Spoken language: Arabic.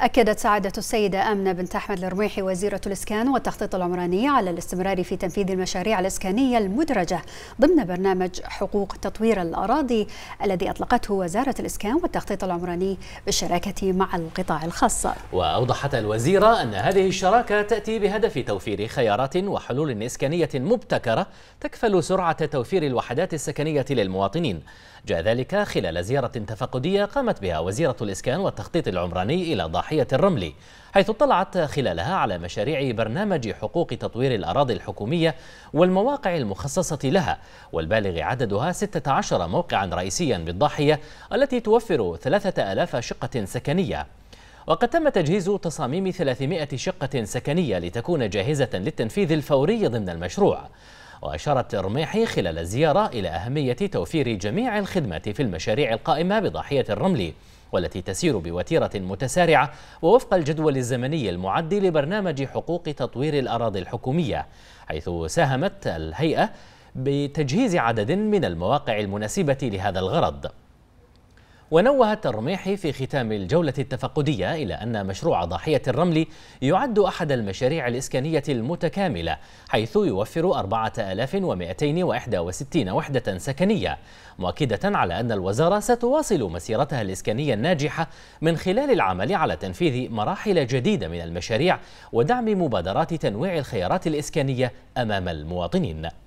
أكدت سعادة السيدة آمنة بنت أحمد الرميحي وزيرة الإسكان والتخطيط العمراني على الاستمرار في تنفيذ المشاريع الإسكانية المدرجة ضمن برنامج حقوق تطوير الأراضي الذي أطلقته وزارة الإسكان والتخطيط العمراني بالشراكة مع القطاع الخاص وأوضحت الوزيرة أن هذه الشراكة تأتي بهدف توفير خيارات وحلول إسكانية مبتكرة تكفل سرعة توفير الوحدات السكنية للمواطنين جاء ذلك خلال زيارة تفقدية قامت بها وزيرة الإسكان والتخطيط العمراني إلى ضاحية صحية الرملي حيث اطلعت خلالها على مشاريع برنامج حقوق تطوير الأراضي الحكومية والمواقع المخصصة لها والبالغ عددها 16 موقعا رئيسيا بالضاحية التي توفر 3000 شقة سكنية وقد تم تجهيز تصاميم 300 شقة سكنية لتكون جاهزة للتنفيذ الفوري ضمن المشروع وأشارت رميحي خلال الزيارة إلى أهمية توفير جميع الخدمات في المشاريع القائمة بضاحية الرملي والتي تسير بوتيرة متسارعة ووفق الجدول الزمني المعد لبرنامج حقوق تطوير الأراضي الحكومية حيث ساهمت الهيئة بتجهيز عدد من المواقع المناسبة لهذا الغرض ونوه الترميحي في ختام الجولة التفقدية إلى أن مشروع ضاحية الرمل يعد أحد المشاريع الإسكانية المتكاملة حيث يوفر 4261 وحدة سكنية مؤكدة على أن الوزارة ستواصل مسيرتها الإسكانية الناجحة من خلال العمل على تنفيذ مراحل جديدة من المشاريع ودعم مبادرات تنويع الخيارات الإسكانية أمام المواطنين